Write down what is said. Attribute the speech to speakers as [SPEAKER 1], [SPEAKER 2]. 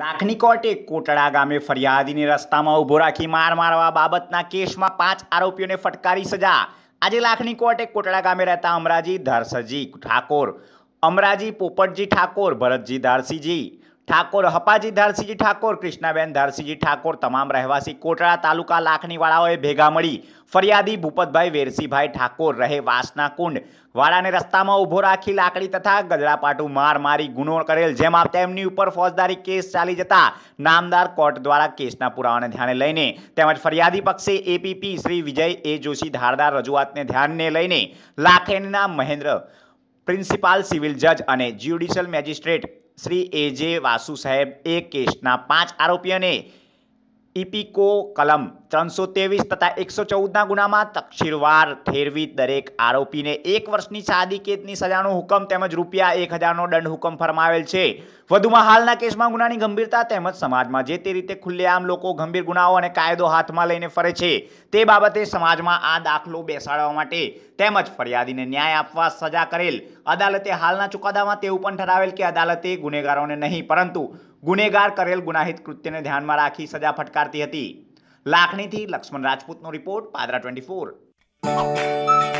[SPEAKER 1] લાખની કોર્ટે કોટડા ગામે ફરિયાદીને રસ્તામાં ઊભો રાખી માર મારવા બાબતના કેસમાં પાંચ આરોપીઓને ફટકારી સજા આજે લાખની કોર્ટે કોટડા ગામે રહેતા અમરાજી ધરસજી ઠાકોર અમરાજી પોપટજી ઠાકોર ભરતજી ધારસીજી ઠાકોર હપાજી ધારસીજી ઠાકોર કૃષ્ણાબેન ધારસીજી ઠાકોર તમામ રહેવાસી કોટડા તાલુકા લાખણીવાળાઓએ ભેગા મળી ફરિયાદી ભૂપતભાઈ વેરસીભાઈ ઠાકોર રહે વાસના કુંડ વાળાને રસ્તામાં ઊભો રાખી લાકડી તથા ગદડાપાટું માર મારી ગુનો કરેલ જેમ તેમની ઉપર ફોજદારી કેસ ચાલી જતા નામદાર કોર્ટ દ્વારા કેસના પુરાવાને ધ્યાને લઈને તેમજ ફરિયાદી પક્ષે એપીપી શ્રી વિજય એ જોશી ધારદાર રજૂઆતને ધ્યાનને લઈને લાખેનના મહેન્દ્ર પ્રિન્સિપાલ સિવિલ જજ અને judicial magistrate Shri A J Vasu સાહેબ એ કેસના પાંચ આરોપીઓને ઇપીકો કલમ ત્રણસો તેવીસ તથા એકસો ચૌદના ગુનામાં તકશીરવાર ઠેરવી દરેક આરોપીને એક વર્ષની સાદી કેદની સજાનો હુકમ તેમજ રૂપિયા એક હજારનો દંડ હુકમ ફરમાવેલ છે વધુમાં હાલના કેસમાં ગુનાની ગંભીરતા તેમજ સમાજમાં જે તે રીતે ખુલ્લેઆમ લોકો ગંભીર ગુનાઓ અને કાયદો હાથમાં લઈને ફરે છે તે બાબતે સમાજમાં આ દાખલો બેસાડવા માટે તેમજ ફરિયાદીને ન્યાય આપવા સજા કરેલ અદાલતે હાલના ચુકાદામાં તેવું પણ ઠરાવેલ કે અદાલતે ગુનેગારોને નહીં પરંતુ ગુનેગાર કરેલ ગુનાહિત કૃત્યને ધ્યાનમાં રાખી સજા ફટકારતી હતી લાખણીથી લક્ષ્મણ રાજપૂતનો રિપોર્ટ પાદરા ટ્વેન્ટી ફોર